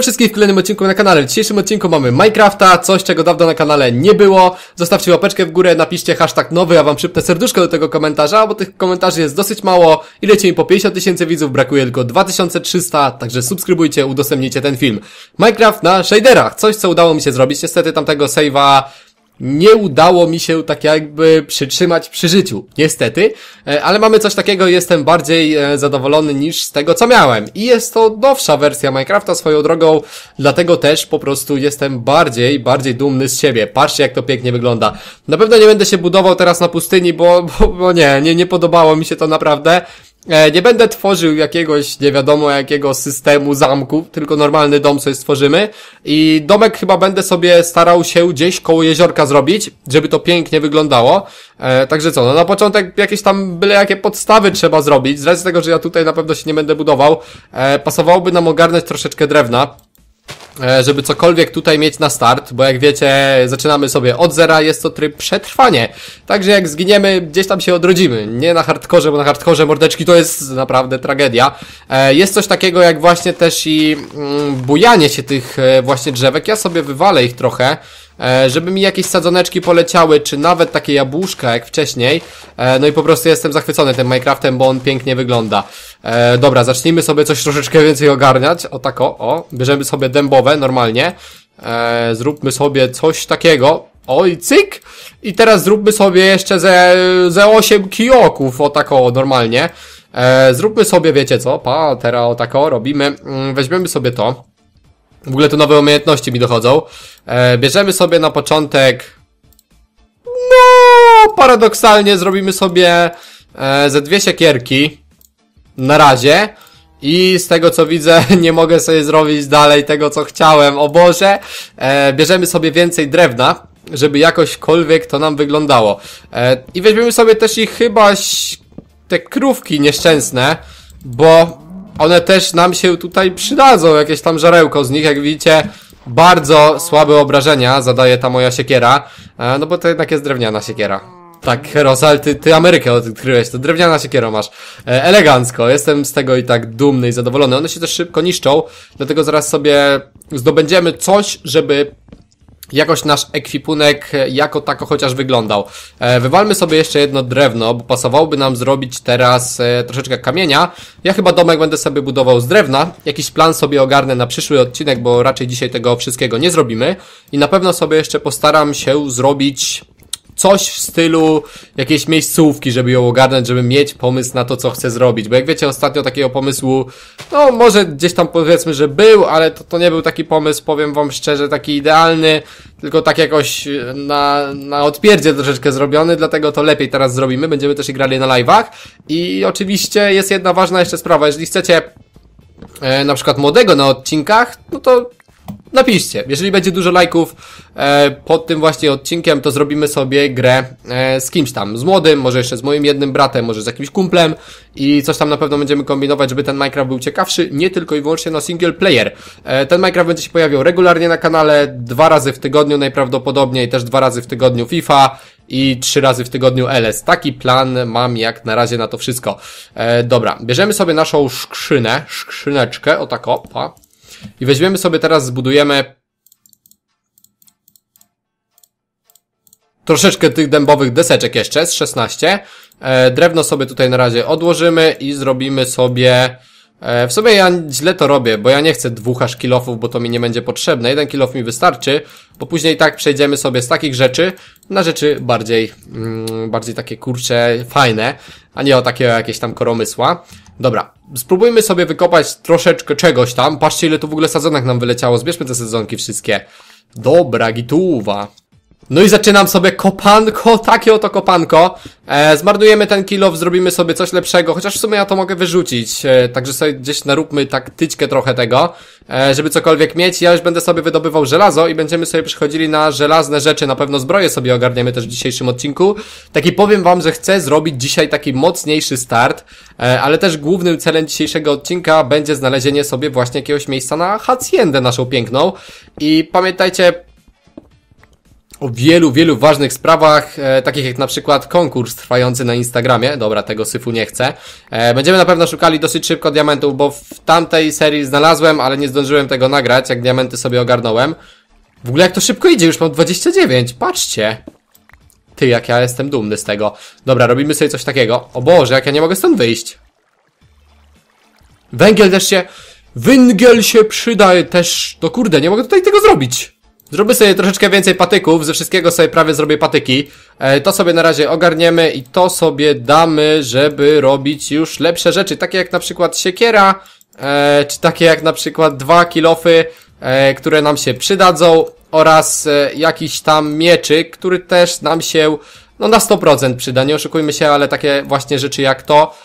Witam wszystkich w kolejnym odcinku na kanale. W dzisiejszym odcinku mamy Minecrafta, coś czego dawno na kanale nie było. Zostawcie łapeczkę w górę, napiszcie hashtag nowy, a wam przypnę serduszko do tego komentarza, bo tych komentarzy jest dosyć mało. Ile mi po 50 tysięcy widzów, brakuje tylko 2300, także subskrybujcie, udostępnijcie ten film. Minecraft na shaderach, coś co udało mi się zrobić. Niestety tamtego save'a nie udało mi się tak jakby przytrzymać przy życiu, niestety, e, ale mamy coś takiego, jestem bardziej e, zadowolony niż z tego, co miałem. I jest to nowsza wersja Minecrafta swoją drogą, dlatego też po prostu jestem bardziej, bardziej dumny z siebie. Patrzcie, jak to pięknie wygląda. Na pewno nie będę się budował teraz na pustyni, bo, bo, bo nie, nie, nie podobało mi się to naprawdę. E, nie będę tworzył jakiegoś, nie wiadomo jakiego systemu zamku, tylko normalny dom sobie stworzymy i domek chyba będę sobie starał się gdzieś koło jeziorka zrobić, żeby to pięknie wyglądało. E, także co, no na początek jakieś tam byle jakie podstawy trzeba zrobić, z racji tego, że ja tutaj na pewno się nie będę budował, e, pasowałoby nam ogarnąć troszeczkę drewna, E, żeby cokolwiek tutaj mieć na start, bo jak wiecie, zaczynamy sobie od zera, jest to tryb przetrwanie. Także jak zginiemy, gdzieś tam się odrodzimy. Nie na hardkorze, bo na hardkorze mordeczki to jest naprawdę tragedia. E, jest coś takiego jak właśnie też i mm, bujanie się tych e, właśnie drzewek. Ja sobie wywalę ich trochę, E, żeby mi jakieś sadzoneczki poleciały, czy nawet takie jabłuszka jak wcześniej. E, no i po prostu jestem zachwycony tym Minecraftem, bo on pięknie wygląda. E, dobra, zacznijmy sobie coś troszeczkę więcej ogarniać. O tak o, o. bierzemy sobie dębowe normalnie. Zróbmy sobie coś takiego. Oj, cyk! I teraz zróbmy sobie jeszcze ze, ze 8 kijoków, o tak o, normalnie. E, zróbmy sobie, wiecie co, pa, teraz o tak o, robimy, mm, weźmiemy sobie to. W ogóle te nowe umiejętności mi dochodzą. E, bierzemy sobie na początek... No, paradoksalnie zrobimy sobie e, ze dwie siekierki. Na razie. I z tego co widzę, nie mogę sobie zrobić dalej tego co chciałem. O Boże! E, bierzemy sobie więcej drewna, żeby jakośkolwiek to nam wyglądało. E, I weźmiemy sobie też i chyba te krówki nieszczęsne, bo one też nam się tutaj przydadzą, jakieś tam żarełko z nich, jak widzicie, bardzo słabe obrażenia zadaje ta moja siekiera, e, no bo to jednak jest drewniana siekiera. Tak, Rosal, ty, ty Amerykę odkryłeś, to drewniana siekiera masz. E, elegancko, jestem z tego i tak dumny i zadowolony. One się też szybko niszczą, dlatego zaraz sobie zdobędziemy coś, żeby jakoś nasz ekwipunek e, jako tako chociaż wyglądał. E, wywalmy sobie jeszcze jedno drewno, bo pasowałoby nam zrobić teraz e, troszeczkę kamienia. Ja chyba domek będę sobie budował z drewna. Jakiś plan sobie ogarnę na przyszły odcinek, bo raczej dzisiaj tego wszystkiego nie zrobimy. I na pewno sobie jeszcze postaram się zrobić coś w stylu jakiejś miejscówki, żeby ją ogarnąć, żeby mieć pomysł na to, co chce zrobić. Bo jak wiecie, ostatnio takiego pomysłu, no może gdzieś tam powiedzmy, że był, ale to, to nie był taki pomysł, powiem wam szczerze, taki idealny, tylko tak jakoś na, na odpierdzie troszeczkę zrobiony, dlatego to lepiej teraz zrobimy. Będziemy też i grali na live'ach. I oczywiście jest jedna ważna jeszcze sprawa. Jeżeli chcecie e, na przykład młodego na odcinkach, no to napiszcie. Jeżeli będzie dużo lajków e, pod tym właśnie odcinkiem, to zrobimy sobie grę e, z kimś tam, z młodym, może jeszcze z moim jednym bratem, może z jakimś kumplem i coś tam na pewno będziemy kombinować, żeby ten Minecraft był ciekawszy, nie tylko i wyłącznie na single player. E, ten Minecraft będzie się pojawiał regularnie na kanale, dwa razy w tygodniu najprawdopodobniej, też dwa razy w tygodniu FIFA i trzy razy w tygodniu LS. Taki plan mam jak na razie na to wszystko. E, dobra, bierzemy sobie naszą skrzynę, skrzyneczkę, o tak opa. pa, i weźmiemy sobie teraz, zbudujemy troszeczkę tych dębowych deseczek jeszcze z 16. E, drewno sobie tutaj na razie odłożymy i zrobimy sobie E, w sumie ja źle to robię, bo ja nie chcę dwóch aż kilofów, bo to mi nie będzie potrzebne. Jeden kilof mi wystarczy, bo później tak przejdziemy sobie z takich rzeczy na rzeczy bardziej, mm, bardziej takie kurcze, fajne, a nie o takie o jakieś tam koromysła. Dobra, spróbujmy sobie wykopać troszeczkę czegoś tam. Patrzcie ile tu w ogóle sadzonek nam wyleciało, zbierzmy te sezonki wszystkie. Dobra, gituwa. No i zaczynam sobie kopanko, takie oto kopanko. E, zmarnujemy ten kilo, zrobimy sobie coś lepszego, chociaż w sumie ja to mogę wyrzucić, e, także sobie gdzieś naróbmy taktyczkę trochę tego, e, żeby cokolwiek mieć. Ja już będę sobie wydobywał żelazo i będziemy sobie przychodzili na żelazne rzeczy, na pewno zbroję sobie ogarniemy też w dzisiejszym odcinku. Tak i powiem wam, że chcę zrobić dzisiaj taki mocniejszy start, e, ale też głównym celem dzisiejszego odcinka będzie znalezienie sobie właśnie jakiegoś miejsca na haciendę naszą piękną. I pamiętajcie, o wielu, wielu ważnych sprawach, e, takich jak na przykład konkurs trwający na Instagramie. Dobra, tego syfu nie chcę. E, będziemy na pewno szukali dosyć szybko diamentów, bo w tamtej serii znalazłem, ale nie zdążyłem tego nagrać, jak diamenty sobie ogarnąłem. W ogóle jak to szybko idzie, już mam 29, patrzcie. Ty, jak ja jestem dumny z tego. Dobra, robimy sobie coś takiego. O Boże, jak ja nie mogę stąd wyjść. Węgiel też się... Węgiel się przydaje też... No kurde, nie mogę tutaj tego zrobić. Zróbmy sobie troszeczkę więcej patyków, ze wszystkiego sobie prawie zrobię patyki. E, to sobie na razie ogarniemy i to sobie damy, żeby robić już lepsze rzeczy, takie jak na przykład siekiera, e, czy takie jak na przykład dwa kilofy, e, które nam się przydadzą oraz jakiś tam mieczyk, który też nam się no na 100% przyda, nie oszukujmy się, ale takie właśnie rzeczy jak to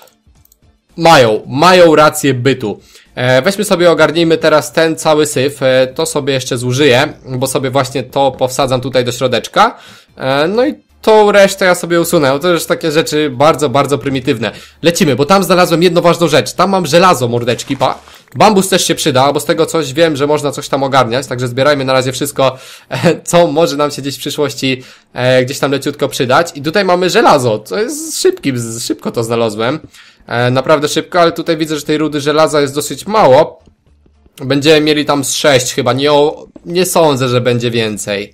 mają, mają rację bytu. E, weźmy sobie, ogarnijmy teraz ten cały syf. E, to sobie jeszcze zużyję, bo sobie właśnie to powsadzam tutaj do środeczka. E, no i tą resztę ja sobie usunę. No to już takie rzeczy bardzo, bardzo prymitywne. Lecimy, bo tam znalazłem jedną ważną rzecz. Tam mam żelazo, mordeczki, pa. Bambus też się przyda, bo z tego coś wiem, że można coś tam ogarniać, także zbierajmy na razie wszystko, co może nam się gdzieś w przyszłości gdzieś tam leciutko przydać. I tutaj mamy żelazo, co jest szybkim, szybko to znalazłem. E, naprawdę szybko, ale tutaj widzę, że tej rudy żelaza jest dosyć mało. Będziemy mieli tam z 6 chyba, nie, o, nie sądzę, że będzie więcej.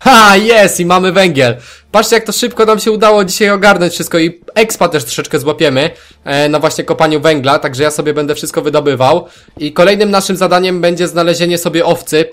Ha, jest i mamy węgiel. Patrzcie jak to szybko nam się udało dzisiaj ogarnąć wszystko i expa też troszeczkę złapiemy e, na właśnie kopaniu węgla, także ja sobie będę wszystko wydobywał. I kolejnym naszym zadaniem będzie znalezienie sobie owcy,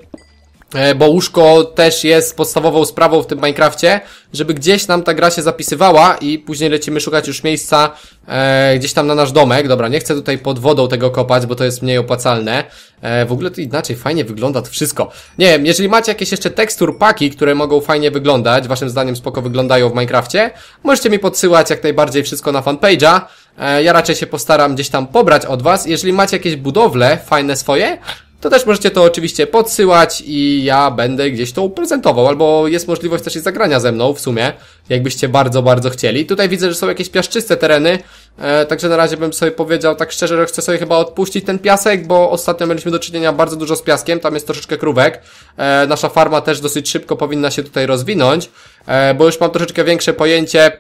E, bo łóżko też jest podstawową sprawą w tym Minecrafcie, żeby gdzieś nam ta gra się zapisywała i później lecimy szukać już miejsca e, gdzieś tam na nasz domek. Dobra, nie chcę tutaj pod wodą tego kopać, bo to jest mniej opłacalne. E, w ogóle to inaczej fajnie wygląda to wszystko. Nie wiem, jeżeli macie jakieś jeszcze tekstur paki, które mogą fajnie wyglądać, waszym zdaniem spoko wyglądają w Minecrafcie, możecie mi podsyłać jak najbardziej wszystko na fanpage'a. E, ja raczej się postaram gdzieś tam pobrać od was. Jeżeli macie jakieś budowle fajne swoje, to też możecie to oczywiście podsyłać i ja będę gdzieś to prezentował, albo jest możliwość też i zagrania ze mną w sumie, jakbyście bardzo, bardzo chcieli. Tutaj widzę, że są jakieś piaszczyste tereny, e, także na razie bym sobie powiedział tak szczerze, że chcę sobie chyba odpuścić ten piasek, bo ostatnio mieliśmy do czynienia bardzo dużo z piaskiem, tam jest troszeczkę krówek. E, nasza farma też dosyć szybko powinna się tutaj rozwinąć, e, bo już mam troszeczkę większe pojęcie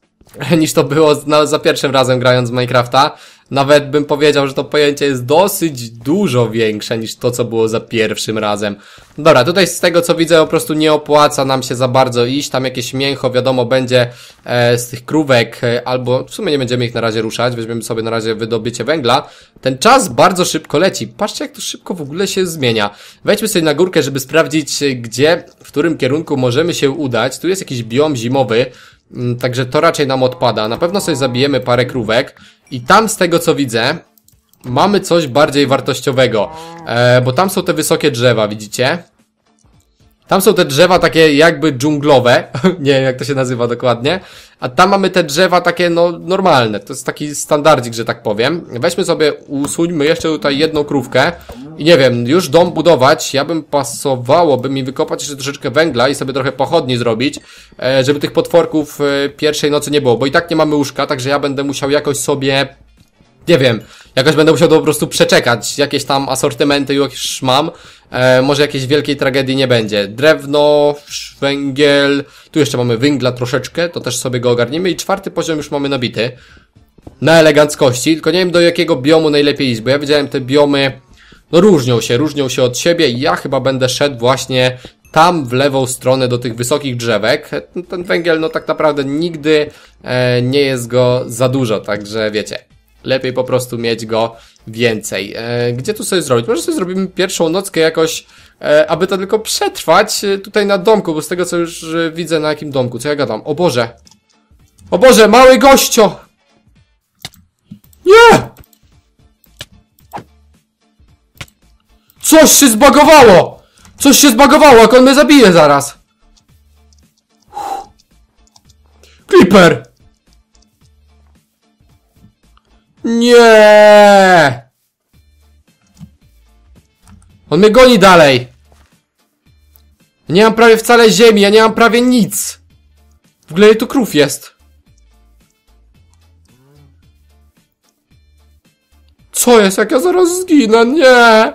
niż to było na, za pierwszym razem grając w Minecrafta. Nawet bym powiedział, że to pojęcie jest dosyć dużo większe niż to, co było za pierwszym razem. Dobra, tutaj z tego co widzę po prostu nie opłaca nam się za bardzo iść, tam jakieś mięcho wiadomo będzie e, z tych krówek e, albo w sumie nie będziemy ich na razie ruszać, weźmiemy sobie na razie wydobycie węgla. Ten czas bardzo szybko leci, patrzcie jak to szybko w ogóle się zmienia. Wejdźmy sobie na górkę, żeby sprawdzić gdzie, w którym kierunku możemy się udać. Tu jest jakiś biom zimowy, mm, Także to raczej nam odpada. Na pewno sobie zabijemy parę krówek. I tam z tego co widzę, mamy coś bardziej wartościowego, e, bo tam są te wysokie drzewa, widzicie? Tam są te drzewa takie jakby dżunglowe, nie wiem jak to się nazywa dokładnie, a tam mamy te drzewa takie no normalne, to jest taki standardzik, że tak powiem. Weźmy sobie, usuńmy jeszcze tutaj jedną krówkę, i nie wiem, już dom budować, ja bym pasowałoby mi wykopać jeszcze troszeczkę węgla i sobie trochę pochodni zrobić, e, żeby tych potworków e, pierwszej nocy nie było, bo i tak nie mamy łóżka, także ja będę musiał jakoś sobie, nie wiem, jakoś będę musiał to po prostu przeczekać, jakieś tam asortymenty już mam, e, może jakiejś wielkiej tragedii nie będzie. Drewno, węgiel, tu jeszcze mamy węgla troszeczkę, to też sobie go ogarniemy i czwarty poziom już mamy nabity. Na eleganckości, tylko nie wiem do jakiego biomu najlepiej iść, bo ja widziałem te biomy no różnią się, różnią się od siebie i ja chyba będę szedł właśnie tam w lewą stronę do tych wysokich drzewek. Ten węgiel, no tak naprawdę nigdy e, nie jest go za dużo, także wiecie, lepiej po prostu mieć go więcej. E, gdzie tu sobie zrobić? Może sobie zrobimy pierwszą nockę jakoś, e, aby to tylko przetrwać e, tutaj na domku, bo z tego co już e, widzę na jakim domku, co ja gadam? O Boże! O Boże, mały gościo! Nie! Coś się zbagowało! Coś się zbagowało, jak on mnie zabije zaraz. Creeper! Nie! On mnie goni dalej. Nie mam prawie wcale ziemi, ja nie mam prawie nic. W ogóle tu krów jest. Co jest, jak ja zaraz zginę? Nie!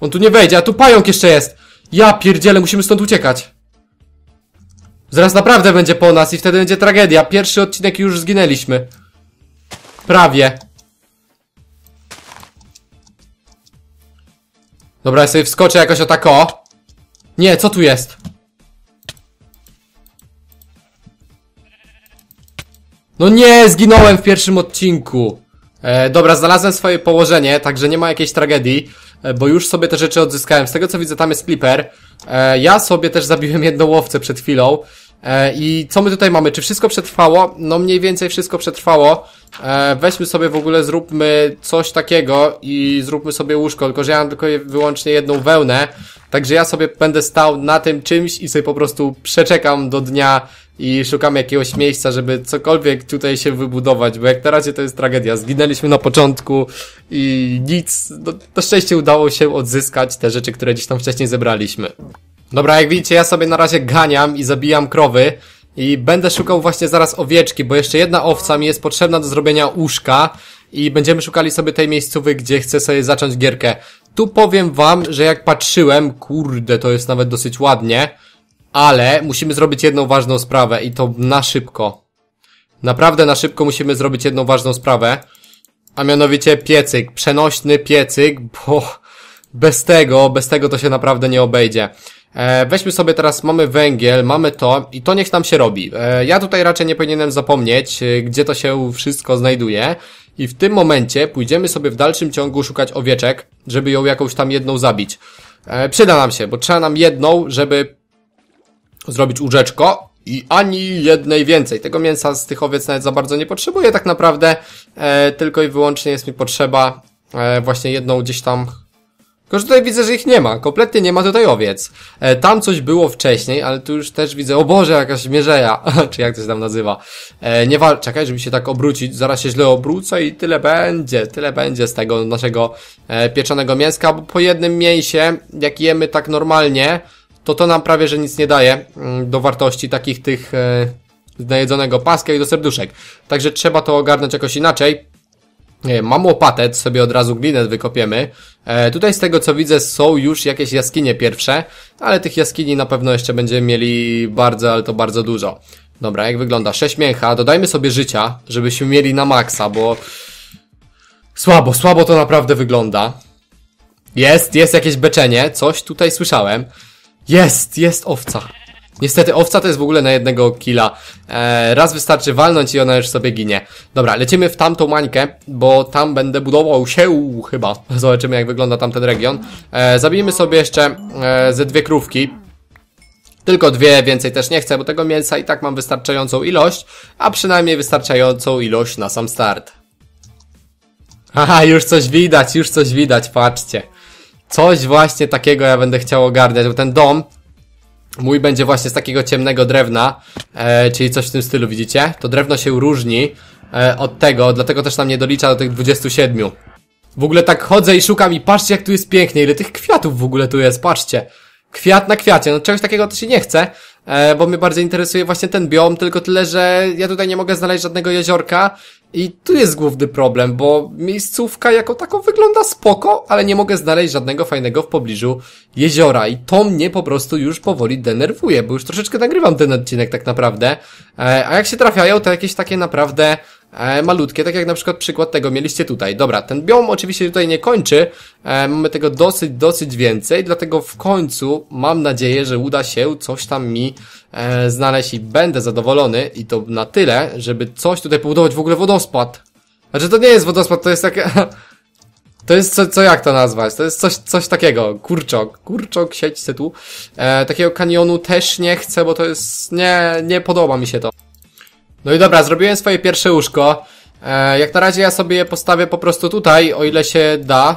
On tu nie wejdzie, a tu pająk jeszcze jest. Ja pierdzielę, musimy stąd uciekać. Zaraz naprawdę będzie po nas i wtedy będzie tragedia. Pierwszy odcinek już zginęliśmy. Prawie. Dobra, ja sobie wskoczę jakoś o tako. Nie, co tu jest? No nie, zginąłem w pierwszym odcinku. E, dobra, znalazłem swoje położenie, także nie ma jakiejś tragedii. E, bo już sobie te rzeczy odzyskałem. Z tego co widzę, tam jest Clipper. E, ja sobie też zabiłem jedną łowcę przed chwilą. E, I co my tutaj mamy? Czy wszystko przetrwało? No mniej więcej wszystko przetrwało. Weźmy sobie w ogóle, zróbmy coś takiego i zróbmy sobie łóżko, tylko że ja mam tylko wyłącznie jedną wełnę, także ja sobie będę stał na tym czymś i sobie po prostu przeczekam do dnia, i szukamy jakiegoś miejsca, żeby cokolwiek tutaj się wybudować, bo jak na razie to jest tragedia. Zginęliśmy na początku i nic. No, to szczęście udało się odzyskać te rzeczy, które gdzieś tam wcześniej zebraliśmy. Dobra, jak widzicie, ja sobie na razie ganiam i zabijam krowy. I będę szukał właśnie zaraz owieczki, bo jeszcze jedna owca mi jest potrzebna do zrobienia łóżka i będziemy szukali sobie tej miejscowy, gdzie chcę sobie zacząć gierkę. Tu powiem wam, że jak patrzyłem, kurde, to jest nawet dosyć ładnie, ale musimy zrobić jedną ważną sprawę i to na szybko. Naprawdę na szybko musimy zrobić jedną ważną sprawę. A mianowicie piecyk, przenośny piecyk, bo bez tego, bez tego to się naprawdę nie obejdzie. E, weźmy sobie teraz, mamy węgiel, mamy to i to niech nam się robi. E, ja tutaj raczej nie powinienem zapomnieć, e, gdzie to się wszystko znajduje. I w tym momencie pójdziemy sobie w dalszym ciągu szukać owieczek, żeby ją jakąś tam jedną zabić. E, przyda nam się, bo trzeba nam jedną, żeby zrobić łóżeczko i ani jednej więcej. Tego mięsa z tych owiec nawet za bardzo nie potrzebuję tak naprawdę, e, tylko i wyłącznie jest mi potrzeba e, właśnie jedną gdzieś tam... Tylko, że tutaj widzę, że ich nie ma. Kompletnie nie ma tutaj owiec. E, tam coś było wcześniej, ale tu już też widzę, o Boże, jakaś mierzeja, czy jak to się tam nazywa. E, nie wal, czekaj, żeby się tak obrócić, zaraz się źle obrócę i tyle będzie, tyle będzie z tego naszego e, pieczonego mięska, bo po jednym mięsie, jak jemy tak normalnie, to to nam prawie, że nic nie daje mm, do wartości takich tych e, najedzonego paska i do serduszek. Także trzeba to ogarnąć jakoś inaczej. mam łopatę, sobie od razu glinę wykopiemy. E, tutaj z tego co widzę są już jakieś jaskinie pierwsze, ale tych jaskini na pewno jeszcze będziemy mieli bardzo, ale to bardzo dużo. Dobra, jak wygląda? 6 mięcha, dodajmy sobie życia, żebyśmy mieli na maksa, bo słabo, słabo to naprawdę wygląda. Jest, jest jakieś beczenie, coś tutaj słyszałem. Jest, jest owca. Niestety owca to jest w ogóle na jednego killa. Eee, raz wystarczy walnąć i ona już sobie ginie. Dobra, lecimy w tamtą mańkę, bo tam będę budował się chyba. Zobaczymy jak wygląda tamten region. Eee, zabijmy sobie jeszcze eee, ze dwie krówki. Tylko dwie, więcej też nie chcę, bo tego mięsa i tak mam wystarczającą ilość, a przynajmniej wystarczającą ilość na sam start. Haha, już coś widać, już coś widać, patrzcie. Coś właśnie takiego ja będę chciał ogarniać, bo ten dom mój będzie właśnie z takiego ciemnego drewna, e, czyli coś w tym stylu, widzicie? To drewno się różni e, od tego, dlatego też nam nie dolicza do tych 27. W ogóle tak chodzę i szukam i patrzcie jak tu jest pięknie, ile tych kwiatów w ogóle tu jest, patrzcie. Kwiat na kwiacie, no czegoś takiego to się nie chce, e, bo mnie bardziej interesuje właśnie ten biom, tylko tyle, że ja tutaj nie mogę znaleźć żadnego jeziorka i tu jest główny problem, bo miejscówka jako taką wygląda spoko, ale nie mogę znaleźć żadnego fajnego w pobliżu jeziora i to mnie po prostu już powoli denerwuje, bo już troszeczkę nagrywam ten odcinek tak naprawdę, e, a jak się trafiają to jakieś takie naprawdę E, malutkie, tak jak na przykład przykład tego mieliście tutaj. Dobra, ten biom oczywiście tutaj nie kończy, e, mamy tego dosyć, dosyć więcej, dlatego w końcu mam nadzieję, że uda się coś tam mi e, znaleźć i będę zadowolony i to na tyle, żeby coś tutaj pobudować w ogóle wodospad. Znaczy to nie jest wodospad, to jest takie... To jest co, co jak to nazwać? To jest coś, coś takiego, kurczok, kurczok, sieć tu. E, takiego kanionu też nie chcę, bo to jest, nie, nie podoba mi się to. No i dobra, zrobiłem swoje pierwsze łóżko. E, jak na razie ja sobie je postawię po prostu tutaj, o ile się da.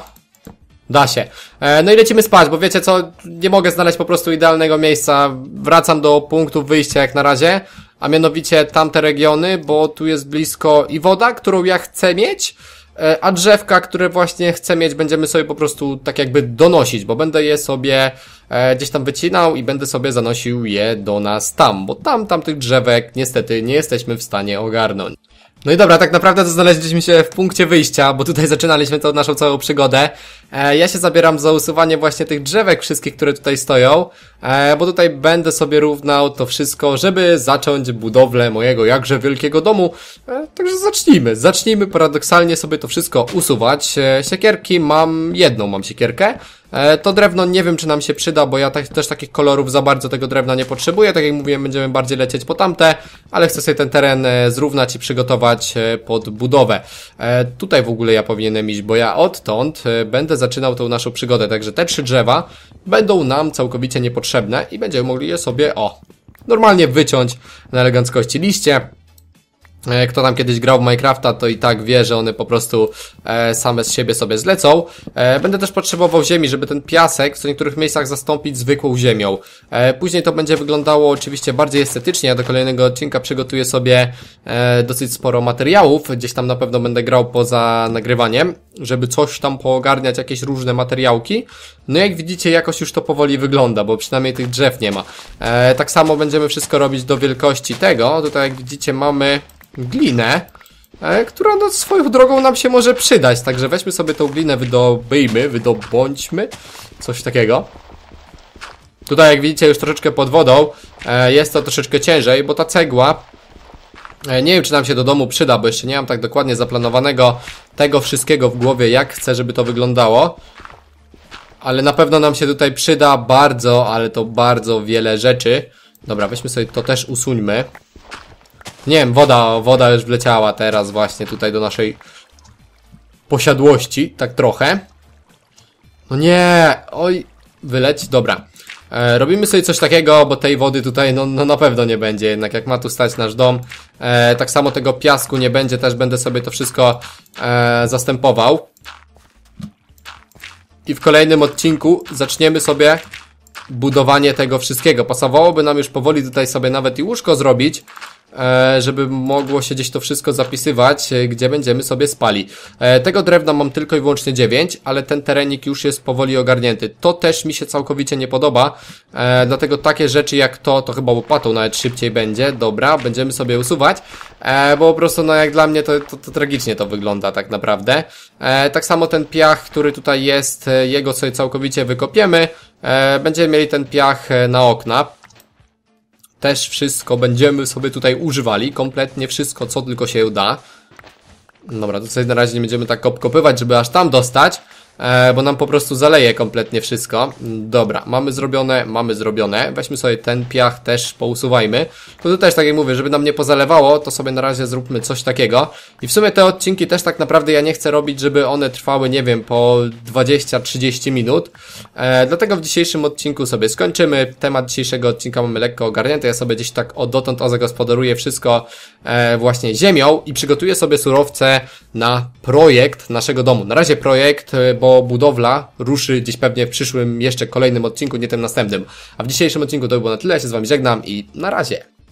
Da się. E, no i lecimy spać, bo wiecie co, nie mogę znaleźć po prostu idealnego miejsca. Wracam do punktu wyjścia jak na razie, a mianowicie tamte regiony, bo tu jest blisko i woda, którą ja chcę mieć, E, a drzewka, które właśnie chcę mieć, będziemy sobie po prostu tak jakby donosić, bo będę je sobie e, gdzieś tam wycinał i będę sobie zanosił je do nas tam, bo tam tamtych drzewek niestety nie jesteśmy w stanie ogarnąć. No i dobra, tak naprawdę to znaleźliśmy się w punkcie wyjścia, bo tutaj zaczynaliśmy tą naszą całą przygodę. E, ja się zabieram za usuwanie właśnie tych drzewek wszystkich, które tutaj stoją, e, bo tutaj będę sobie równał to wszystko, żeby zacząć budowlę mojego jakże wielkiego domu. E, także zacznijmy. Zacznijmy paradoksalnie sobie to wszystko usuwać. E, siekierki mam, jedną mam siekierkę, E, to drewno nie wiem, czy nam się przyda, bo ja tak, też takich kolorów za bardzo tego drewna nie potrzebuję. Tak jak mówiłem, będziemy bardziej lecieć po tamte, ale chcę sobie ten teren e, zrównać i przygotować e, pod budowę. Tutaj w ogóle ja powinienem iść, bo ja odtąd będę zaczynał tą naszą przygodę. Także te trzy drzewa będą nam całkowicie niepotrzebne i będziemy mogli je sobie, o, normalnie wyciąć na eleganckości liście. E, kto tam kiedyś grał w Minecrafta, to i tak wie, że one po prostu e, same z siebie sobie zlecą. E, będę też potrzebował ziemi, żeby ten piasek w niektórych miejscach zastąpić zwykłą ziemią. E, później to będzie wyglądało oczywiście bardziej estetycznie. Ja do kolejnego odcinka przygotuję sobie e, dosyć sporo materiałów. Gdzieś tam na pewno będę grał poza nagrywaniem, żeby coś tam poogarniać, jakieś różne materiałki. No jak widzicie, jakoś już to powoli wygląda, bo przynajmniej tych drzew nie ma. E, tak samo będziemy wszystko robić do wielkości tego. Tutaj jak widzicie mamy glinę, e, która no, swoją drogą nam się może przydać. Także weźmy sobie tą glinę, wydobyjmy, wydobądźmy, coś takiego. Tutaj jak widzicie już troszeczkę pod wodą, e, jest to troszeczkę ciężej, bo ta cegła e, nie wiem, czy nam się do domu przyda, bo jeszcze nie mam tak dokładnie zaplanowanego tego wszystkiego w głowie, jak chcę, żeby to wyglądało. Ale na pewno nam się tutaj przyda bardzo, ale to bardzo wiele rzeczy. Dobra, weźmy sobie to też usuńmy. Nie wiem, woda, woda już wleciała teraz właśnie tutaj do naszej posiadłości, tak trochę. No nie, oj, wyleć, dobra. E, robimy sobie coś takiego, bo tej wody tutaj no, no na pewno nie będzie, jednak jak ma tu stać nasz dom. E, tak samo tego piasku nie będzie, też będę sobie to wszystko e, zastępował. I w kolejnym odcinku zaczniemy sobie budowanie tego wszystkiego. Pasowałoby nam już powoli tutaj sobie nawet i łóżko zrobić, E, żeby mogło się gdzieś to wszystko zapisywać, e, gdzie będziemy sobie spali. E, tego drewna mam tylko i wyłącznie 9, ale ten terenik już jest powoli ogarnięty. To też mi się całkowicie nie podoba, dlatego takie rzeczy jak to, to chyba łopatą nawet szybciej będzie. Dobra, będziemy sobie usuwać, bo po prostu no jak dla mnie to, to, to tragicznie to wygląda tak naprawdę. Tak samo ten piach, który tutaj jest, jego sobie całkowicie wykopiemy. Będziemy mieli ten piach na okna też wszystko będziemy sobie tutaj używali, kompletnie wszystko, co tylko się da. Dobra, to sobie na razie nie będziemy tak kopkopywać, żeby aż tam dostać. E, bo nam po prostu zaleje kompletnie wszystko. Dobra, mamy zrobione, mamy zrobione. Weźmy sobie ten piach, też pousuwajmy. No to tu też tak jak mówię, żeby nam nie pozalewało, to sobie na razie zróbmy coś takiego. I w sumie te odcinki też tak naprawdę ja nie chcę robić, żeby one trwały, nie wiem, po 20-30 minut. E, dlatego w dzisiejszym odcinku sobie skończymy. Temat dzisiejszego odcinka mamy lekko ogarnięty. Ja sobie gdzieś tak od dotąd o zagospodaruję wszystko e, właśnie ziemią i przygotuję sobie surowce na projekt naszego domu. Na razie projekt, e, bo budowla ruszy gdzieś pewnie w przyszłym jeszcze kolejnym odcinku, nie tym następnym. A w dzisiejszym odcinku to by było na tyle, ja się z Wami żegnam i na razie.